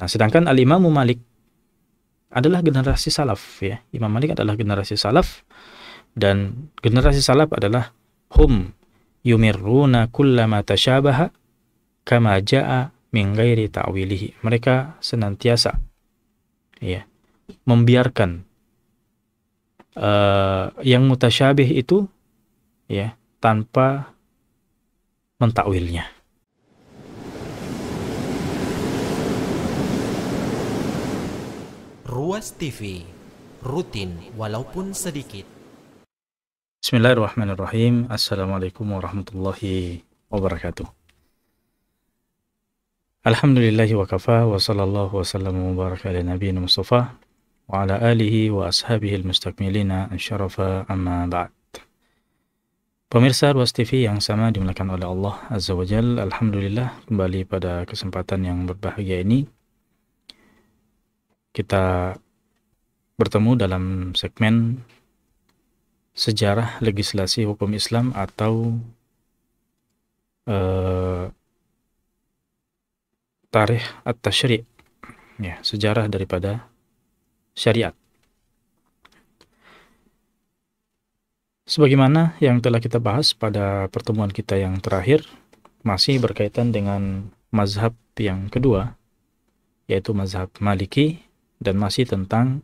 Nah, sedangkan Al-Imam Malik adalah generasi salaf ya. Imam Malik adalah generasi salaf dan generasi salaf adalah hum yumirruna kullama tashabaha kama jaa min ghairi ta'wilihi. Mereka senantiasa ya membiarkan uh, yang mutasyabih itu ya tanpa mentakwilnya. Buas TV, rutin walaupun sedikit. Bismillahirrahmanirrahim. Assalamualaikum warahmatullahi wabarakatuh. Alhamdulillahi wa kafa wa sallallahu wa sallam wa baraka ala nabiyyina Mustafa wa ala alihi wa ashabihi al-mustakmilina syarafa amma ba'd. Pemirsa Ruas TV yang sama dimulakan oleh Allah Azza wa Jal, Alhamdulillah kembali pada kesempatan yang berbahagia ini kita bertemu dalam segmen sejarah legislasi hukum Islam atau uh, tarikh atau syariat, ya, sejarah daripada syariat. Sebagaimana yang telah kita bahas pada pertemuan kita yang terakhir, masih berkaitan dengan mazhab yang kedua, yaitu mazhab Maliki, dan masih tentang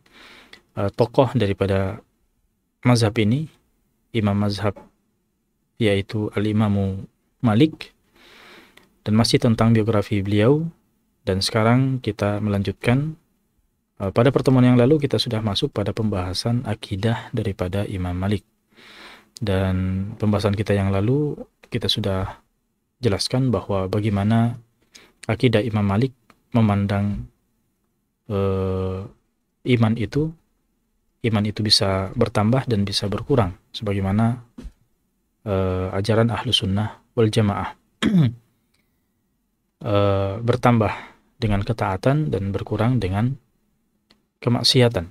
Eh, tokoh daripada mazhab ini, imam mazhab yaitu al-Imamu Malik dan masih tentang biografi beliau dan sekarang kita melanjutkan eh, pada pertemuan yang lalu kita sudah masuk pada pembahasan akidah daripada Imam Malik dan pembahasan kita yang lalu kita sudah jelaskan bahwa bagaimana akidah Imam Malik memandang uh, iman itu iman itu bisa bertambah dan bisa berkurang sebagaimana uh, ajaran ahlu sunnah wal jamaah uh, bertambah dengan ketaatan dan berkurang dengan kemaksiatan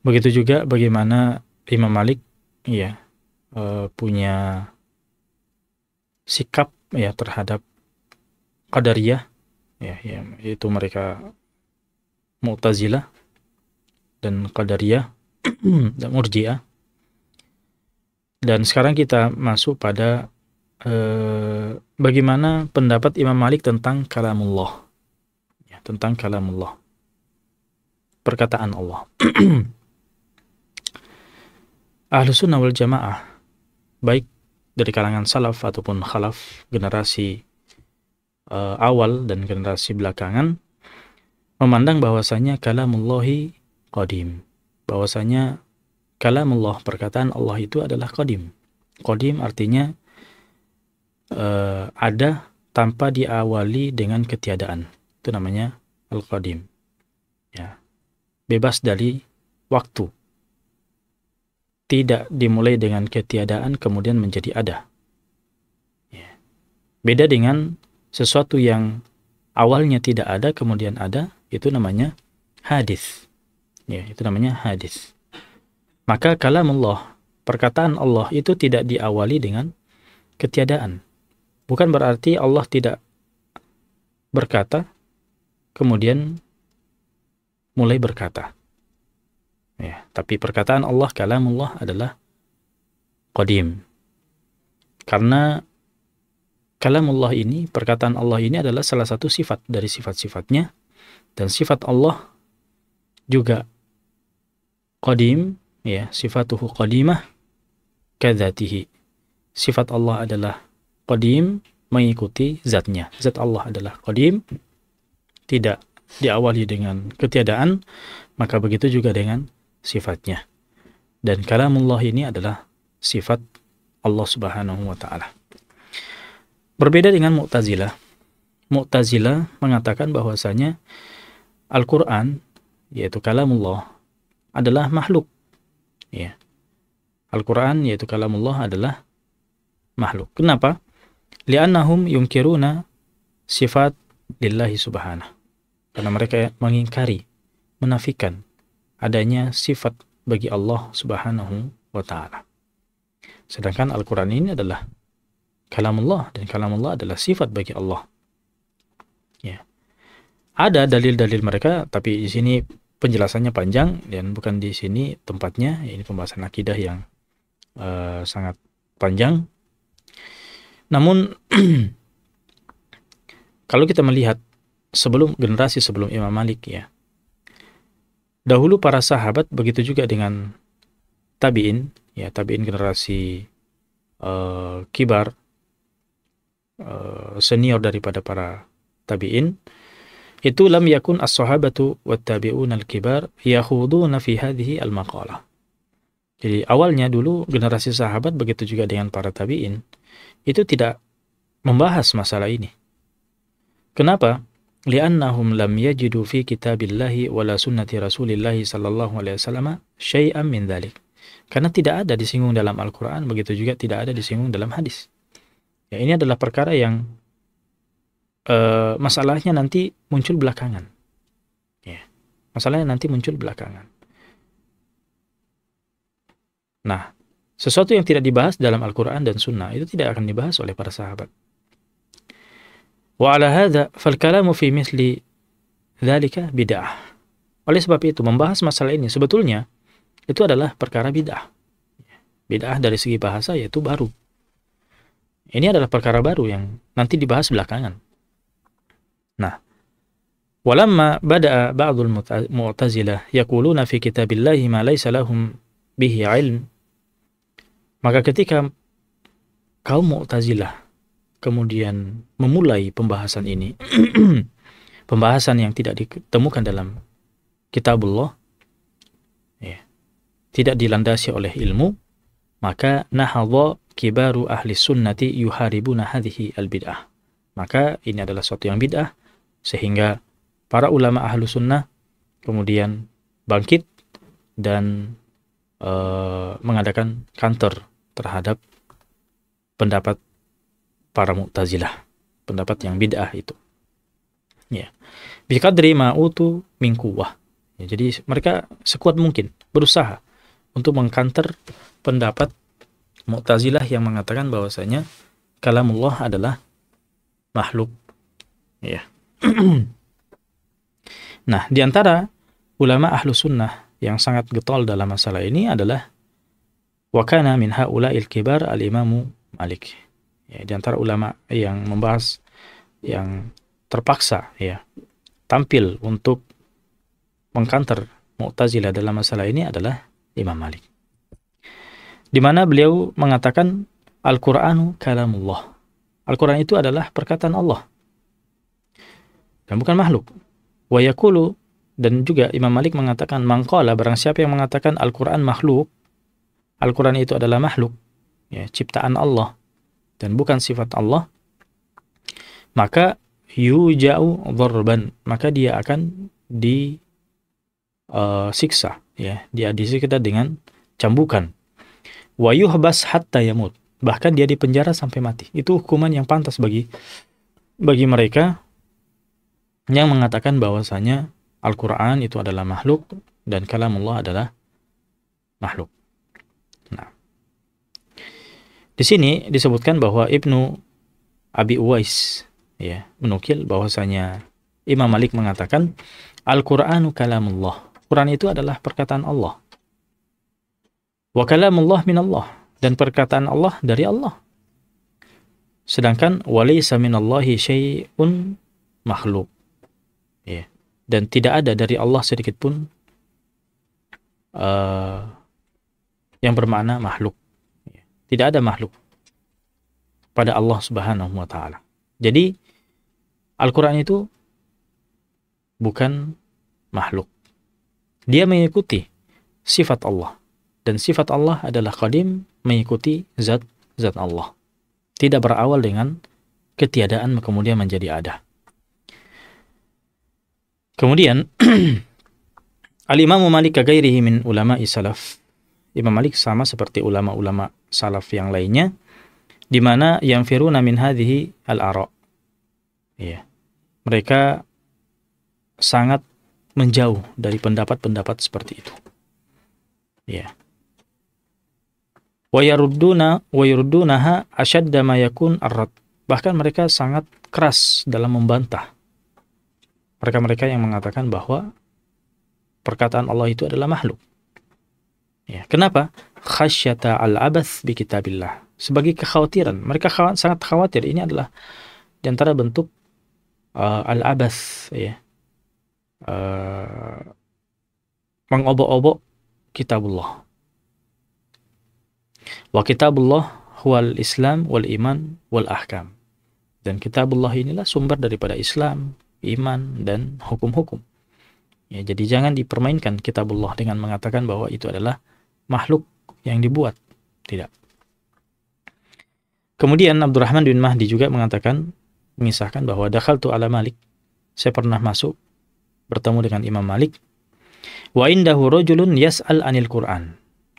begitu juga bagaimana Imam Malik ya uh, punya sikap ya terhadap qadariyah ya, ya itu mereka Mu'tazilah dan Qadariyah dan Murji'ah. Dan sekarang kita masuk pada eh, bagaimana pendapat Imam Malik tentang kalamullah. Ya, tentang kalamullah. Perkataan Allah. Ahlu sunnah wal jamaah, baik dari kalangan salaf ataupun khalaf, generasi eh, awal dan generasi belakangan, memandang bahwasanya kalamullahi qadim. Bahwasanya kalamullah perkataan Allah itu adalah qadim. Qadim artinya uh, ada tanpa diawali dengan ketiadaan. Itu namanya al-qadim. Ya. Bebas dari waktu. Tidak dimulai dengan ketiadaan kemudian menjadi ada. Ya. Beda dengan sesuatu yang awalnya tidak ada kemudian ada, itu namanya hadis ya itu namanya hadis maka kalamullah perkataan Allah itu tidak diawali dengan ketiadaan bukan berarti Allah tidak berkata kemudian mulai berkata ya tapi perkataan Allah kalamullah adalah kodim karena kalamullah ini perkataan Allah ini adalah salah satu sifat dari sifat-sifatnya dan sifat Allah juga qadim ya sifatuhu qadimah kadzatihi sifat Allah adalah qadim mengikuti zatnya zat Allah adalah qadim tidak diawali dengan ketiadaan maka begitu juga dengan sifatnya dan kalamullah ini adalah sifat Allah Subhanahu wa taala berbeda dengan Mu'tazilah Mu'tazilah mengatakan bahwasanya Al-Qur'an yaitu kalamullah adalah makhluk. Ya. Al-Quran yaitu kalamullah adalah makhluk. Kenapa? Li'annahum yungkiruna sifat lillahi subhanahu. Karena mereka mengingkari, menafikan adanya sifat bagi Allah subhanahu wa ta'ala. Sedangkan Al-Quran ini adalah kalamullah dan kalamullah adalah sifat bagi Allah. Ya. Ada dalil-dalil mereka, tapi di sini penjelasannya panjang dan bukan di sini tempatnya. Ini pembahasan akidah yang uh, sangat panjang. Namun kalau kita melihat sebelum generasi sebelum Imam Malik ya. Dahulu para sahabat begitu juga dengan tabiin ya tabiin generasi uh, kibar uh, senior daripada para tabiin itu lam yakun as-sahabatu tabi'un al-kibar Yahuduna fi hadhihi al-maqalah. Jadi awalnya dulu generasi sahabat begitu juga dengan para tabi'in itu tidak membahas masalah ini. Kenapa? Li'annahum lam yajidu fi kitabillahi wala sunnati rasulillahi sallallahu alaihi wasallam syai'an min dhalik. Karena tidak ada disinggung dalam Al-Quran, begitu juga tidak ada disinggung dalam hadis. Ya, ini adalah perkara yang Eh, masalahnya nanti muncul belakangan. Ya. Masalahnya nanti muncul belakangan. Nah, sesuatu yang tidak dibahas dalam Al-Quran dan Sunnah itu tidak akan dibahas oleh para sahabat. Wa hadha fal fi misli bid'ah. Oleh sebab itu, membahas masalah ini sebetulnya itu adalah perkara bid'ah. Bid'ah dari segi bahasa yaitu baru. Ini adalah perkara baru yang nanti dibahas belakangan. Nah, walamma bada'a ba'dul mu'tazilah yaquluna fi kitabillahi ma laysa lahum bihi ilm. Maka ketika kaum Mu'tazilah kemudian memulai pembahasan ini, pembahasan yang tidak ditemukan dalam kitabullah, ya, tidak dilandasi oleh ilmu, maka nahadha kibaru ahli sunnati yuharibuna hadhihi al-bid'ah. Maka ini adalah suatu yang bid'ah sehingga para ulama ahlu sunnah kemudian bangkit dan e, mengadakan kantor terhadap pendapat para mu'tazilah pendapat yang bid'ah itu ya biqadri ma'utu min ya, jadi mereka sekuat mungkin berusaha untuk mengkanter pendapat mu'tazilah yang mengatakan bahwasanya kalamullah adalah makhluk ya nah, di antara ulama ahlu sunnah yang sangat getol dalam masalah ini adalah wakana min il kibar al-imamu Malik. Ya, di antara ulama yang membahas yang terpaksa ya tampil untuk mengkanter Mu'tazilah dalam masalah ini adalah Imam Malik. Di mana beliau mengatakan Al-Qur'anu kalamullah. Al-Qur'an itu adalah perkataan Allah dan bukan makhluk. Wa yakulu dan juga Imam Malik mengatakan mangkola barang siapa yang mengatakan Al-Qur'an makhluk, Al-Qur'an itu adalah makhluk, ya, ciptaan Allah dan bukan sifat Allah, maka yujau dhorban, maka dia akan di uh, siksa ya, dia disiksa dengan cambukan. Wa yuhbas hatta yamut, bahkan dia dipenjara sampai mati. Itu hukuman yang pantas bagi bagi mereka yang mengatakan bahwasanya Al-Quran itu adalah makhluk dan kalamullah adalah makhluk. Nah, di sini disebutkan bahwa Ibnu Abi Uwais ya menukil bahwasanya Imam Malik mengatakan Al-Qur'anu kalamullah. Quran itu adalah perkataan Allah. Wa kalamullah min Allah dan perkataan Allah dari Allah. Sedangkan walaysa minallahi syai'un makhluk ya. dan tidak ada dari Allah sedikit pun uh, yang bermakna makhluk iya. tidak ada makhluk pada Allah Subhanahu wa taala. Jadi Al-Qur'an itu bukan makhluk. Dia mengikuti sifat Allah dan sifat Allah adalah qadim mengikuti zat zat Allah. Tidak berawal dengan ketiadaan kemudian menjadi ada. Kemudian Al-Imam Malik kagairihi min ulama salaf. Imam Malik sama seperti ulama-ulama salaf yang lainnya di mana yang firuna min hadhihi al-ara. Iya. Mereka sangat menjauh dari pendapat-pendapat seperti itu. Iya. Wa yarudduna wa yurdunaha ashadda ma yakun ar Bahkan mereka sangat keras dalam membantah mereka-mereka yang mengatakan bahwa perkataan Allah itu adalah makhluk. Ya, kenapa? Khasyata al-abath bi kitabillah. Sebagai kekhawatiran. Mereka sangat khawatir. Ini adalah di antara bentuk uh, al-abath. Ya. Uh, mengobok-obok kitabullah. Wa kitabullah huwal islam wal iman wal ahkam. Dan kitabullah inilah sumber daripada Islam, iman dan hukum-hukum. Ya, jadi jangan dipermainkan kitabullah dengan mengatakan bahwa itu adalah makhluk yang dibuat. Tidak. Kemudian Abdurrahman bin Mahdi juga mengatakan mengisahkan bahwa dakhal tu ala Malik. Saya pernah masuk bertemu dengan Imam Malik. Wa indahu rajulun yas'al anil Quran.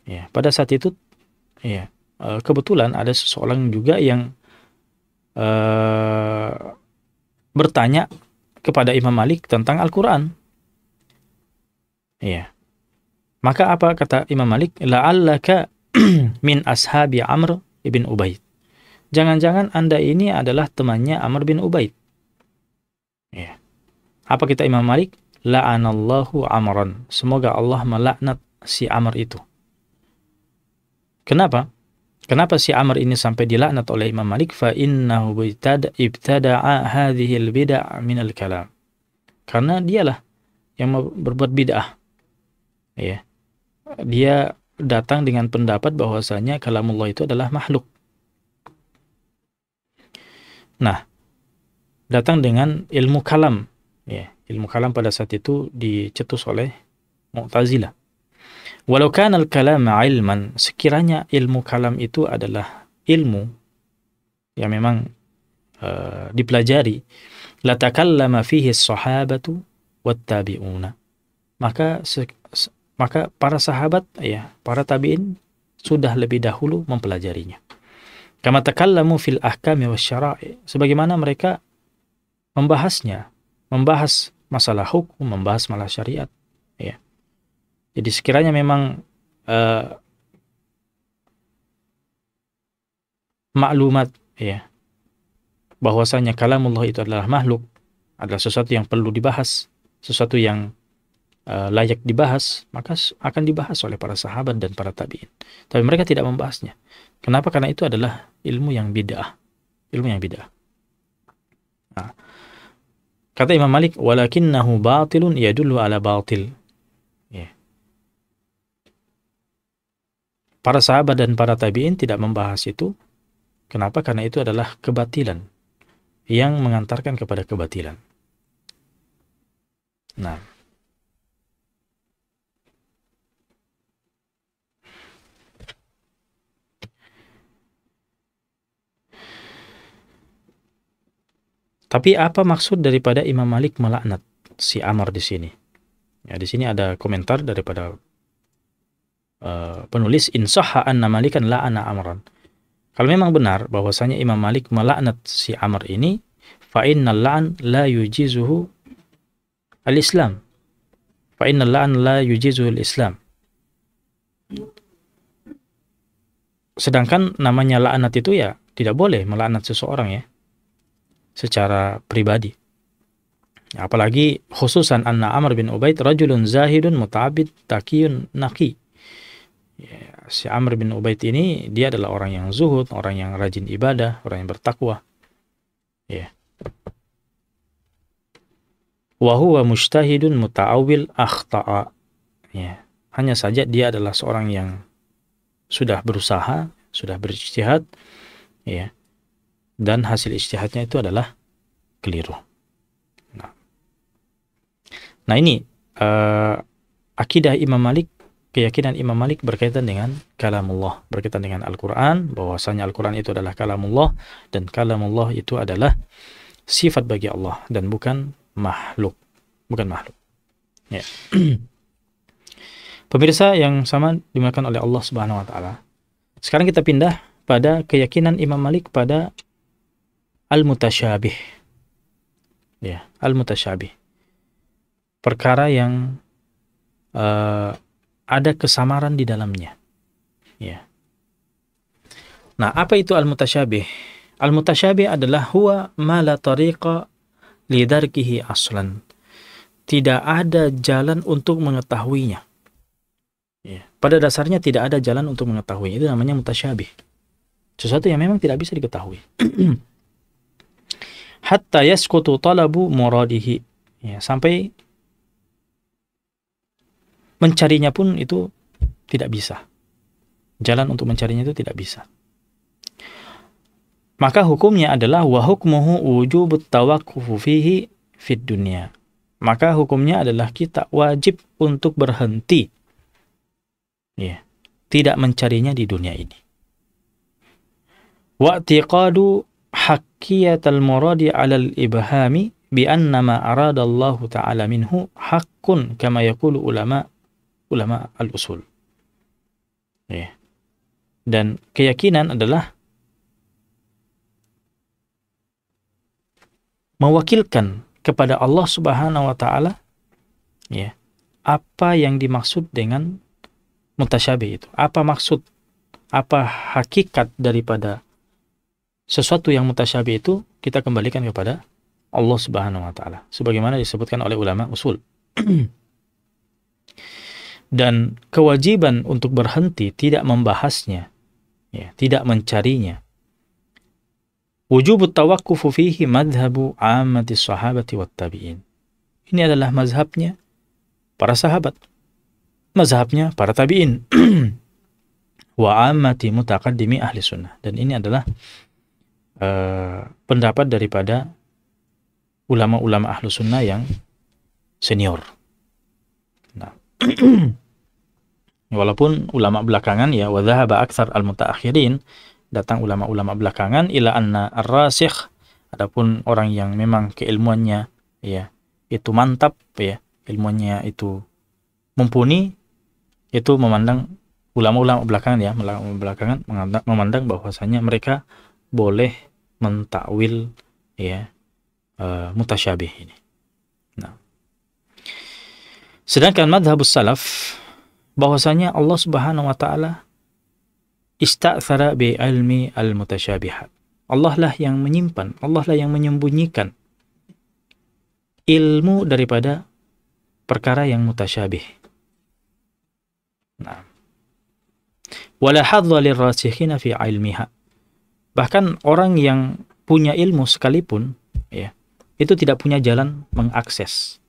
Ya, pada saat itu ya, e, kebetulan ada seseorang juga yang uh, bertanya kepada Imam Malik tentang Al-Quran. Iya. Maka apa kata Imam Malik? La'allaka min ashabi Amr ibn Ubaid. Jangan-jangan Anda ini adalah temannya Amr bin Ubaid. Iya. Apa kita Imam Malik? La'anallahu Amran. Semoga Allah melaknat si Amr itu. Kenapa? Kenapa si Amr ini sampai dilaknat oleh Imam Malik? Fa innahu ibtada'a hadhihi al min al-kalam. Karena dialah yang berbuat bid'ah. Ya. Dia datang dengan pendapat bahwasanya kalamullah itu adalah makhluk. Nah, datang dengan ilmu kalam. Ya, ilmu kalam pada saat itu dicetus oleh Mu'tazilah. Walau kanal kalam ilman, sekiranya ilmu kalam itu adalah ilmu yang memang uh, dipelajari, latakallama fihi sahabatu wat tabi'una. Maka se, maka para sahabat ya, para tabi'in sudah lebih dahulu mempelajarinya. Kama takallamu fil ahkami wasyara'i, sebagaimana mereka membahasnya, membahas masalah hukum, membahas masalah syariat. Jadi sekiranya memang uh, maklumat ya bahwasanya kalamullah itu adalah makhluk adalah sesuatu yang perlu dibahas, sesuatu yang uh, layak dibahas, maka akan dibahas oleh para sahabat dan para tabi'in. Tapi mereka tidak membahasnya. Kenapa? Karena itu adalah ilmu yang bid'ah. Ilmu yang bid'ah. Nah, kata Imam Malik, "Walakinnahu batilun yadullu ala batil." Para sahabat dan para tabi'in tidak membahas itu. Kenapa? Karena itu adalah kebatilan yang mengantarkan kepada kebatilan. Nah, Tapi apa maksud daripada Imam Malik melaknat si Amr di sini? Ya, di sini ada komentar daripada Eh, penulis penulis insaha anna malikan la'ana amran. Kalau memang benar bahwasanya Imam Malik melaknat si Amr ini, fa innal la'an la yujizuhu al-Islam. Fa innal la'an la yujizuhu al-Islam. Sedangkan namanya laknat itu ya tidak boleh melaknat seseorang ya secara pribadi. Apalagi khususan anna Amr bin Ubaid rajulun zahidun muta'abid takiyun naqi ya, si Amr bin Ubaid ini dia adalah orang yang zuhud, orang yang rajin ibadah, orang yang bertakwa. Ya. Wa huwa mujtahidun muta'awil akhta'a. Ya. Hanya saja dia adalah seorang yang sudah berusaha, sudah berijtihad, ya. Dan hasil ijtihadnya itu adalah keliru. Nah, nah ini uh, akidah Imam Malik keyakinan Imam Malik berkaitan dengan kalamullah, berkaitan dengan Al-Quran, bahwasanya Al-Quran itu adalah kalamullah, dan kalamullah itu adalah sifat bagi Allah, dan bukan makhluk. Bukan makhluk. Ya. Pemirsa yang sama dimakan oleh Allah Subhanahu wa taala. Sekarang kita pindah pada keyakinan Imam Malik pada al-mutasyabih. Ya, al-mutasyabih. Perkara yang uh, ada kesamaran di dalamnya. Ya. Nah, apa itu al-mutasyabih? Al-mutasyabih adalah huwa ma la tariqa lidarkihi aslan. Tidak ada jalan untuk mengetahuinya. Ya. Pada dasarnya tidak ada jalan untuk mengetahuinya. Itu namanya mutasyabih. Sesuatu yang memang tidak bisa diketahui. Hatta yaskutu talabu muradihi. Ya, sampai mencarinya pun itu tidak bisa. Jalan untuk mencarinya itu tidak bisa. Maka hukumnya adalah wa hukmuhu wujubut fihi fid dunya. Maka hukumnya adalah kita wajib untuk berhenti. Ya, tidak mencarinya di dunia ini. Wa i'tiqadu haqqiyatal muradi 'alal ibhami bi anna ma arada Allah ta'ala minhu haqqun kama yaqulu ulama ulama al-usul. Ya. Dan keyakinan adalah mewakilkan kepada Allah Subhanahu wa taala ya apa yang dimaksud dengan mutasyabih itu apa maksud apa hakikat daripada sesuatu yang mutasyabih itu kita kembalikan kepada Allah Subhanahu wa taala sebagaimana disebutkan oleh ulama usul dan kewajiban untuk berhenti tidak membahasnya, ya, tidak mencarinya. Wujub tawakkufu fihi madhabu amati sahabati wat tabi'in. Ini adalah mazhabnya para sahabat. Mazhabnya para tabi'in. wa amati mutaqaddimi ahli sunnah. Dan ini adalah uh, pendapat daripada ulama-ulama ahlu sunnah yang senior. Ya, walaupun ulama belakangan ya wadhahaba aksar al-mutaakhirin datang ulama-ulama belakangan ila anna ar-rasikh adapun orang yang memang keilmuannya ya itu mantap ya ilmunya itu mumpuni itu memandang ulama-ulama belakangan ya belakangan memandang bahwasanya mereka boleh mentakwil ya uh, mutasyabih ini Sedangkan madhabus salaf bahwasanya Allah Subhanahu wa taala ista'thara bi ilmi al-mutasyabihat. Allah lah yang menyimpan, Allah lah yang menyembunyikan ilmu daripada perkara yang mutasyabih. Nah. Wala hadza lirrasikhina fi ilmiha. Bahkan orang yang punya ilmu sekalipun ya, itu tidak punya jalan mengakses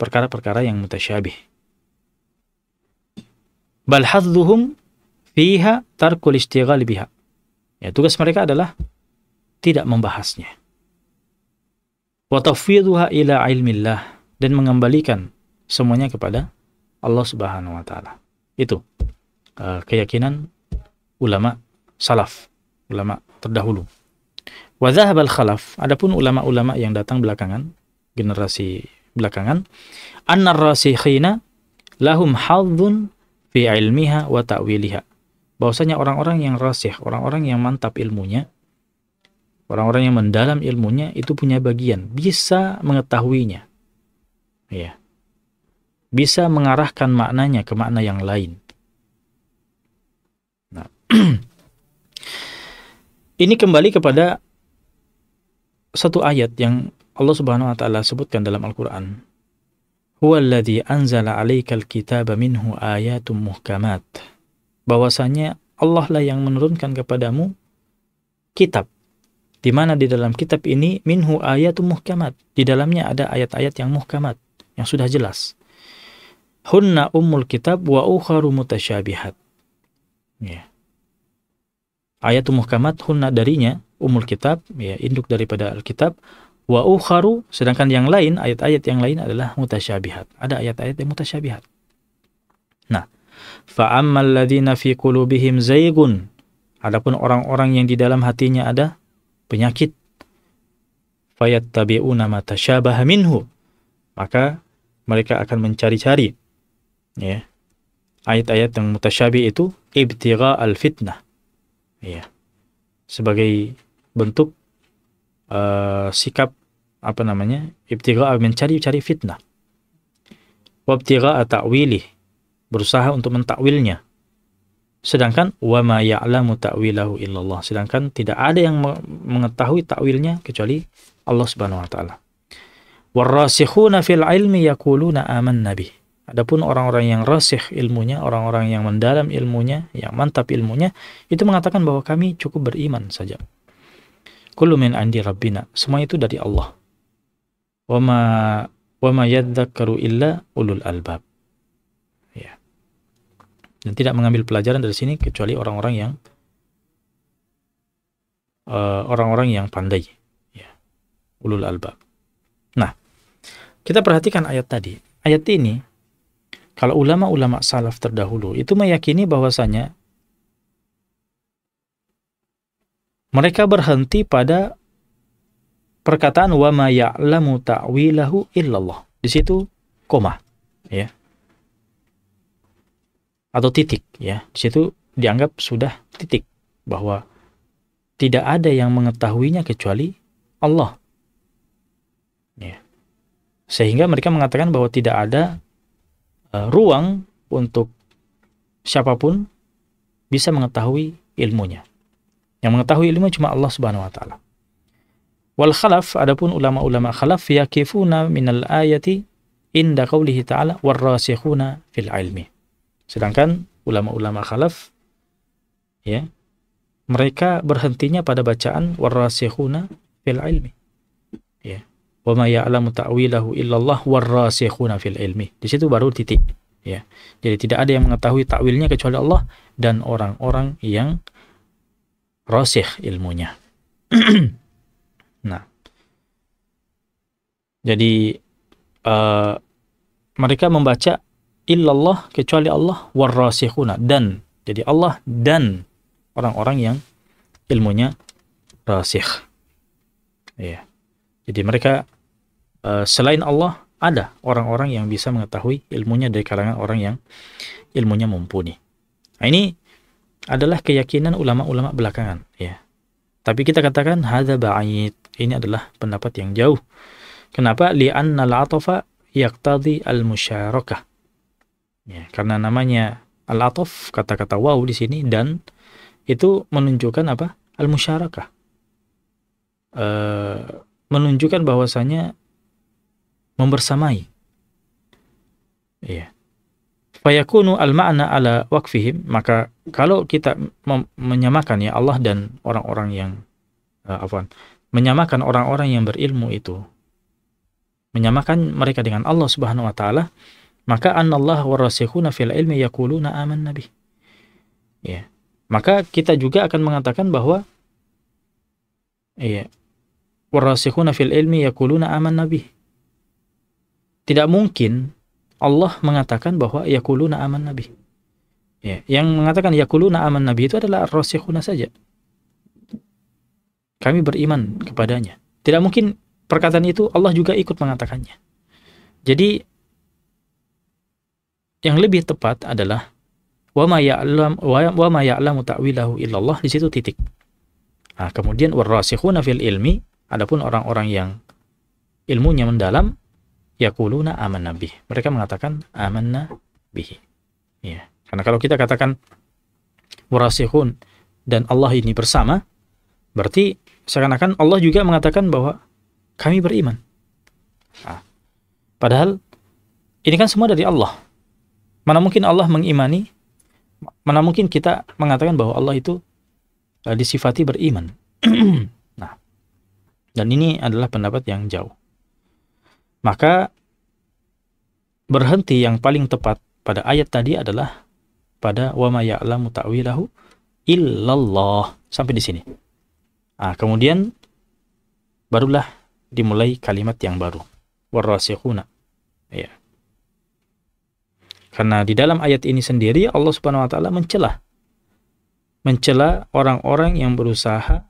perkara-perkara yang mutasyabih. Bal hadzuhum fiha tarkul istighal biha. Ya, tugas mereka adalah tidak membahasnya. Wa tafwidhuha ila ilmillah dan mengembalikan semuanya kepada Allah Subhanahu wa taala. Itu uh, keyakinan ulama salaf, ulama terdahulu. Wa dhahab al-khalaf, adapun ulama-ulama yang datang belakangan generasi belakangan annar rasikhina lahum hadzun fi ilmiha wa ta'wiliha bahwasanya orang-orang yang rasih, orang-orang yang mantap ilmunya orang-orang yang mendalam ilmunya itu punya bagian bisa mengetahuinya ya bisa mengarahkan maknanya ke makna yang lain nah ini kembali kepada satu ayat yang Allah Subhanahu wa taala sebutkan dalam Al-Qur'an. Huwallazi anzala 'alaikal kitaba minhu ayatun muhkamat. Bahwasanya Allah lah yang menurunkan kepadamu kitab di mana di dalam kitab ini minhu ayatun muhkamat. Di dalamnya ada ayat-ayat yang muhkamat, yang sudah jelas. Hunna ummul kitab wa ukharu mutasyabihat. Ya. Ayatun muhkamat hunna darinya umul kitab, ya induk daripada Alkitab, wa ukharu sedangkan yang lain ayat-ayat yang lain adalah mutasyabihat ada ayat-ayat yang mutasyabihat nah fa ammal ladzina fi qulubihim zaygun adapun orang-orang yang di dalam hatinya ada penyakit fayattabi'una ma tashabaha minhu maka mereka akan mencari-cari ya ayat-ayat yang mutasyabih itu ibtigha al fitnah ya sebagai bentuk uh, sikap apa namanya ibtiga mencari-cari fitnah wabtiga ta'wili berusaha untuk mentakwilnya sedangkan wama ya'lamu ta'wilahu illallah sedangkan tidak ada yang mengetahui takwilnya kecuali Allah Subhanahu wa taala warasikhuna fil ilmi yaquluna amanna bih adapun orang-orang yang rasikh ilmunya orang-orang yang mendalam ilmunya yang mantap ilmunya itu mengatakan bahwa kami cukup beriman saja kullu min 'indi rabbina semua itu dari Allah wama wama yadzakkaru illa ulul albab. Ya. Dan tidak mengambil pelajaran dari sini kecuali orang-orang yang eh, orang-orang uh, yang pandai, ya. Ulul albab. Nah, kita perhatikan ayat tadi. Ayat ini kalau ulama-ulama salaf terdahulu itu meyakini bahwasanya mereka berhenti pada perkataan wa ma ya'lamu ta'wilahu illallah. Di situ koma, ya. Atau titik, ya. Di situ dianggap sudah titik bahwa tidak ada yang mengetahuinya kecuali Allah. Ya. Sehingga mereka mengatakan bahwa tidak ada uh, ruang untuk siapapun bisa mengetahui ilmunya. Yang mengetahui ilmu cuma Allah Subhanahu wa taala. Wal khalaf adapun ulama-ulama khalaf yakifuna minal ayati inda qaulihi ta'ala warrasikhuna fil ilmi. Sedangkan ulama-ulama khalaf ya mereka berhentinya pada bacaan warrasikhuna fil ilmi. Ya. Wa ma ya'lamu ta'wilahu illallah warrasikhuna fil ilmi. Di situ baru titik ya. Jadi tidak ada yang mengetahui takwilnya kecuali Allah dan orang-orang yang rasikh ilmunya. Jadi uh, mereka membaca illallah kecuali Allah warasikhuna dan jadi Allah dan orang-orang yang ilmunya rasikh. Ya. Jadi mereka uh, selain Allah ada orang-orang yang bisa mengetahui ilmunya dari kalangan orang yang ilmunya mumpuni. Nah, ini adalah keyakinan ulama-ulama belakangan ya. Tapi kita katakan hadza ba'id. Ini adalah pendapat yang jauh Kenapa? Li'anna al atofa yaktadi al-musyarakah. Ya, karena namanya al atof kata-kata waw di sini dan itu menunjukkan apa? Al-musyarakah. E, menunjukkan bahwasanya membersamai. Iya. Fayakunu al-ma'na ala wakfihim, maka kalau kita menyamakan ya Allah dan orang-orang yang uh, menyamakan orang-orang yang berilmu itu menyamakan mereka dengan Allah Subhanahu wa taala, maka anallahu warasikhuna fil ilmi yaquluna aman nabi Ya. Maka kita juga akan mengatakan bahwa iya warasikhuna fil ilmi yaquluna aman nabi Tidak mungkin Allah mengatakan bahwa yaquluna aman nabi. Ya, yang mengatakan yaquluna aman nabi itu adalah rasikhuna saja. Kami beriman kepadanya. Tidak mungkin perkataan itu Allah juga ikut mengatakannya. Jadi yang lebih tepat adalah wa ma ya'lam wa ma illallah di situ titik. Nah, kemudian warasikhuna fil ilmi adapun orang-orang yang ilmunya mendalam yaquluna aman nabi Mereka mengatakan amanna nabi Ya. Karena kalau kita katakan warasikhun dan Allah ini bersama berarti seakan-akan Allah juga mengatakan bahwa kami beriman. Ah. padahal ini kan semua dari Allah. Mana mungkin Allah mengimani? Mana mungkin kita mengatakan bahwa Allah itu uh, disifati beriman? nah, dan ini adalah pendapat yang jauh. Maka berhenti yang paling tepat pada ayat tadi adalah pada ma ya'lamu ta'wilahu illallah sampai di sini. Ah, kemudian barulah dimulai kalimat yang baru. Warasikhuna. Ya. Karena di dalam ayat ini sendiri Allah Subhanahu wa taala mencela mencela orang-orang yang berusaha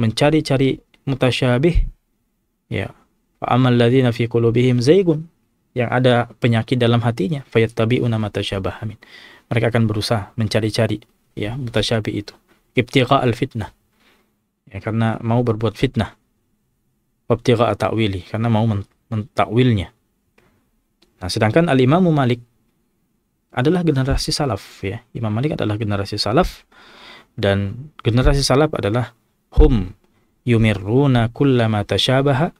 mencari-cari mutasyabih ya fa amal ladzina fi qulubihim zaygun yang ada penyakit dalam hatinya fayattabi'una mutasyabah amin mereka akan berusaha mencari-cari ya mutasyabih itu ibtiqa al fitnah ya karena mau berbuat fitnah Wabtiqa ta'wili karena mau mentakwilnya. Nah, sedangkan al-Imam Malik adalah generasi salaf ya. Imam Malik adalah generasi salaf dan generasi salaf adalah hum yumirruna kullama tashabaha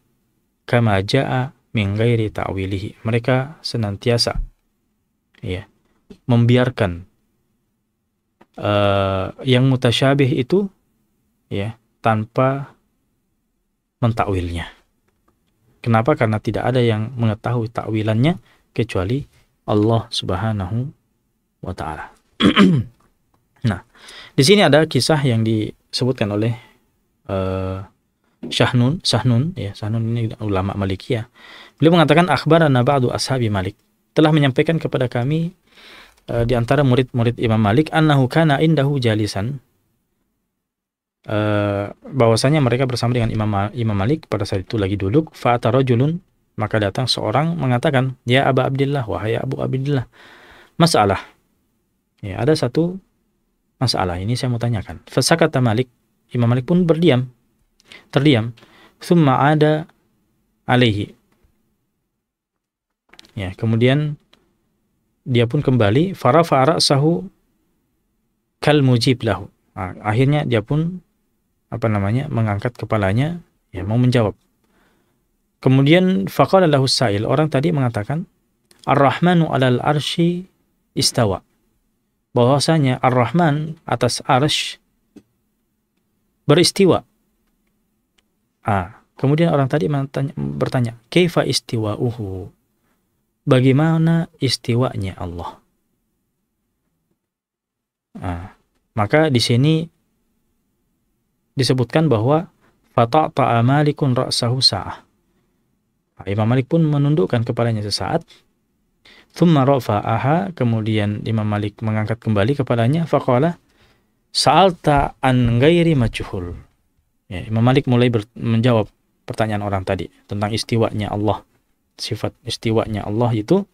kama jaa min ghairi ta'wilihi. Mereka senantiasa ya membiarkan uh, yang mutasyabih itu ya tanpa mentakwilnya. Kenapa? Karena tidak ada yang mengetahui takwilannya kecuali Allah Subhanahu wa taala. nah, di sini ada kisah yang disebutkan oleh uh, Syahnun, Syahnun ya, Syahnun ini ulama Maliki ya. Beliau mengatakan akhbarana ba'du ashabi Malik telah menyampaikan kepada kami uh, di antara murid-murid Imam Malik annahu kana indahu jalisan uh, bahwasanya mereka bersama dengan Imam Imam Malik pada saat itu lagi duduk fa'atarajulun maka datang seorang mengatakan ya Abu Abdullah wahai Abu Abdullah masalah ya ada satu masalah ini saya mau tanyakan fasakata Malik Imam Malik pun berdiam terdiam summa ada alaihi ya kemudian dia pun kembali farafa sahu kal mujib lahu Nah, akhirnya dia pun apa namanya mengangkat kepalanya ya mau menjawab kemudian faqala lahu sa'il orang tadi mengatakan ar-rahmanu 'alal arsy istawa bahwasanya ar-rahman atas arsy beristiwa ah kemudian orang tadi bertanya, bertanya kaifa istiwa'uhu bagaimana istiwanya Allah Ah maka di sini disebutkan bahwa fata'ta malikun ra'sahu sa'ah. Imam Malik pun menundukkan kepalanya sesaat. Thumma rafa'aha, kemudian Imam Malik mengangkat kembali kepalanya, faqala sa'alta an ghairi majhul. Ya, Imam Malik mulai menjawab pertanyaan orang tadi tentang istiwanya Allah. Sifat istiwanya Allah itu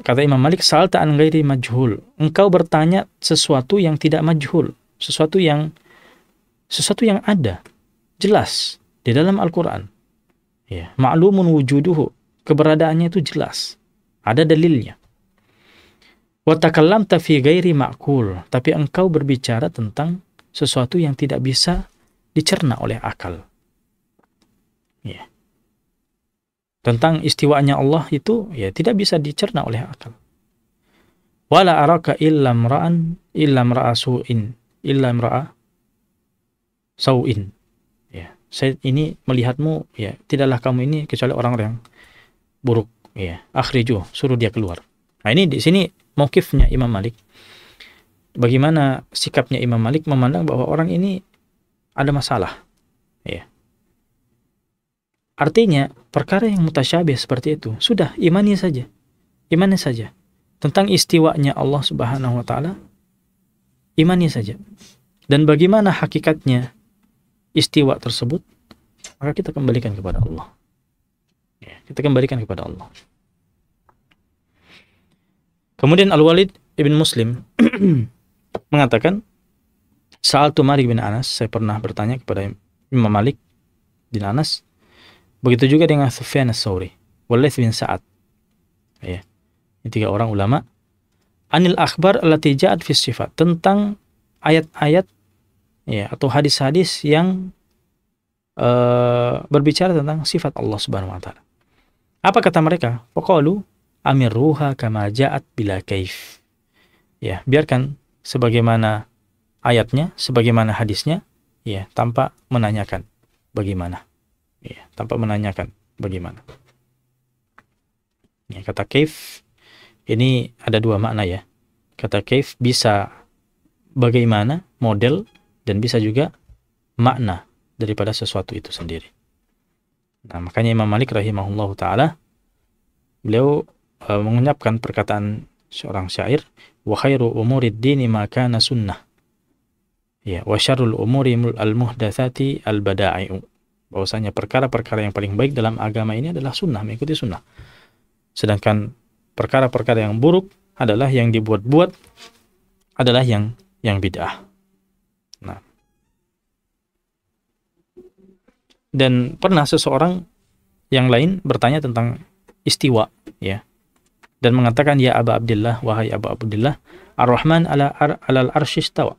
kata Imam Malik sa'alta an ghairi majhul. Engkau bertanya sesuatu yang tidak majhul, sesuatu yang sesuatu yang ada jelas di dalam Al-Qur'an. Ya, ma'lumun wujuduhu, keberadaannya itu jelas. Ada dalilnya. watakalam takallamta gairi makul, tapi engkau berbicara tentang sesuatu yang tidak bisa dicerna oleh akal. Ya. Tentang istiwanya Allah itu ya tidak bisa dicerna oleh akal. Wala araka illa imra'an illa imra'asu'in illa imra'a sawin ya saya ini melihatmu ya tidaklah kamu ini kecuali orang yang buruk ya akhrijo suruh dia keluar nah ini di sini mokifnya Imam Malik bagaimana sikapnya Imam Malik memandang bahwa orang ini ada masalah ya artinya perkara yang mutasyabih seperti itu sudah imani saja imani saja tentang istiwanya Allah Subhanahu wa taala imani saja dan bagaimana hakikatnya istiwa tersebut, maka kita kembalikan kepada Allah. Ya, kita kembalikan kepada Allah. Kemudian Al-Walid ibn Muslim mengatakan, saat itu Malik bin Anas, saya pernah bertanya kepada Imam Malik bin Anas, begitu juga dengan Sufyan As-Sauri, Walid bin Sa'ad. Ya. Ini tiga orang ulama. Anil akhbar allati fi sifat, tentang ayat-ayat ya atau hadis-hadis yang uh, berbicara tentang sifat Allah Subhanahu wa taala. Apa kata mereka? Faqalu amirruha kama ja'at bila kaif. Ya, biarkan sebagaimana ayatnya, sebagaimana hadisnya, ya, tanpa menanyakan bagaimana. Ya, tanpa menanyakan bagaimana. Ya, kata kaif ini ada dua makna ya. Kata kaif bisa bagaimana model dan bisa juga makna daripada sesuatu itu sendiri. Nah, makanya Imam Malik rahimahullah taala beliau e, mengunyapkan perkataan seorang syair, "Wa khairu umuri dini ma kana sunnah." Ya, wa syarrul umuri al muhdatsati al bada'i'u. Bahwasanya perkara-perkara yang paling baik dalam agama ini adalah sunnah, mengikuti sunnah. Sedangkan perkara-perkara yang buruk adalah yang dibuat-buat adalah yang yang bid'ah. dan pernah seseorang yang lain bertanya tentang istiwa ya dan mengatakan ya Aba Abdullah wahai Aba Abdullah Ar-Rahman ala ar alal arsyistawa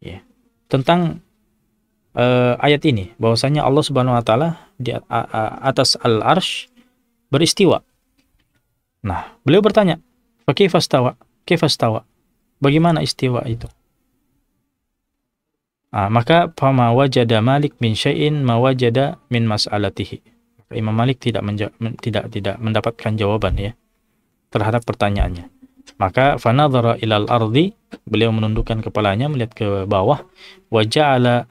ya tentang uh, ayat ini bahwasanya Allah Subhanahu wa taala di atas al-arsy beristiwa nah beliau bertanya fa kaifa istawa bagaimana istiwa itu Ah, maka fama wajada Malik min syai'in mawajada min mas'alatihi. Imam Malik tidak tidak tidak mendapatkan jawaban ya terhadap pertanyaannya. Maka fanadhara ilal ardi, beliau menundukkan kepalanya melihat ke bawah, wa ja'ala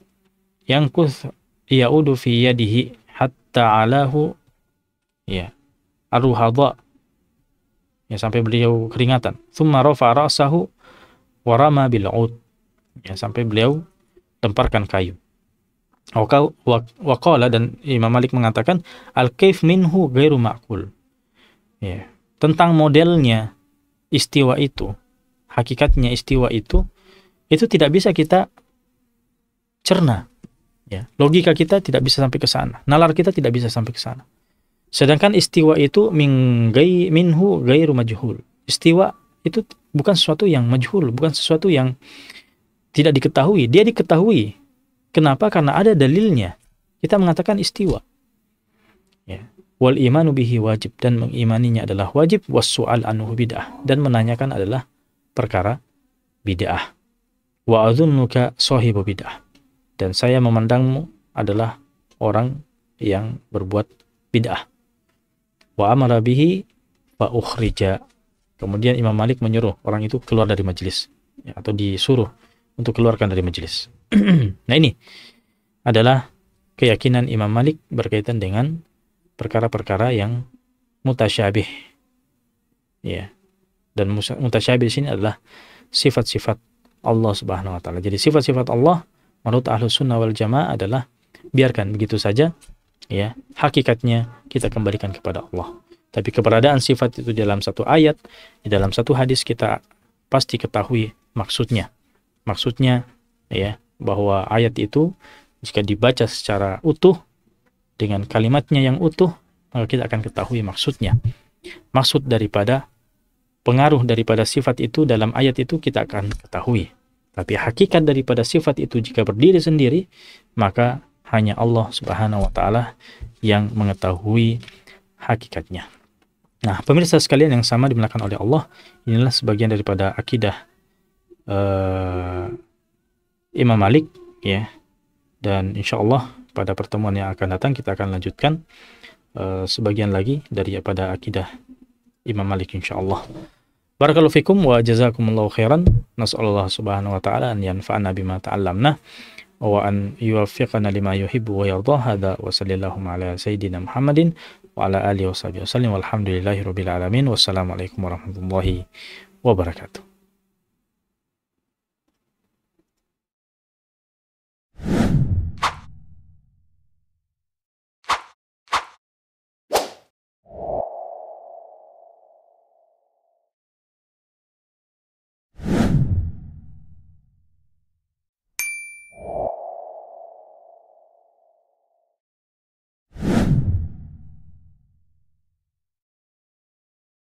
yankuth ya'udu fi yadihi hatta alahu ya aruhadha ya sampai beliau keringatan. Tsumma rafa ra'sahu wa rama bil'ud. Ya sampai beliau lemparkan kayu. Wakola dan Imam Malik mengatakan al-kaif minhu gairu ma'kul. Ya. Tentang modelnya istiwa itu, hakikatnya istiwa itu itu tidak bisa kita cerna. Ya, logika kita tidak bisa sampai ke sana. Nalar kita tidak bisa sampai ke sana. Sedangkan istiwa itu min minhu gairu majhul. Istiwa itu bukan sesuatu yang majhul, bukan sesuatu yang uh, tidak diketahui, dia diketahui. Kenapa? Karena ada dalilnya. Kita mengatakan istiwa. Ya. Wal imanu bihi wajib dan mengimaninya adalah wajib wasu'al anhu bid'ah dan menanyakan adalah perkara bid'ah. Wa adhunnuka sahibu bid'ah. Dan saya memandangmu adalah orang yang berbuat bid'ah. Wa amara bihi fa Kemudian Imam Malik menyuruh orang itu keluar dari majelis ya, atau disuruh untuk keluarkan dari majelis. nah ini adalah keyakinan Imam Malik berkaitan dengan perkara-perkara yang mutasyabih. Ya. Dan mutasyabih di sini adalah sifat-sifat Allah Subhanahu wa taala. Jadi sifat-sifat Allah menurut Ahlus Sunnah wal Jamaah adalah biarkan begitu saja ya. Hakikatnya kita kembalikan kepada Allah. Tapi keberadaan sifat itu dalam satu ayat, di dalam satu hadis kita pasti ketahui maksudnya. Maksudnya ya bahwa ayat itu jika dibaca secara utuh dengan kalimatnya yang utuh maka kita akan ketahui maksudnya. Maksud daripada pengaruh daripada sifat itu dalam ayat itu kita akan ketahui. Tapi hakikat daripada sifat itu jika berdiri sendiri maka hanya Allah Subhanahu wa taala yang mengetahui hakikatnya. Nah, pemirsa sekalian yang sama dimulakan oleh Allah, inilah sebagian daripada akidah uh, Imam Malik ya dan insya Allah pada pertemuan yang akan datang kita akan lanjutkan uh, sebagian lagi daripada akidah Imam Malik insya Allah. Barakallahu fikum wa jazakumullahu khairan. Nas'alullah subhanahu wa ta'ala an yanfa'ana bima ta'allamna wa an yuwaffiqana lima yuhibbu wa yardha hadha wa sallallahu ala sayyidina Muhammadin wa ala alihi wa sahbihi walhamdulillahi rabbil alamin wassalamu alaikum warahmatullahi wabarakatuh.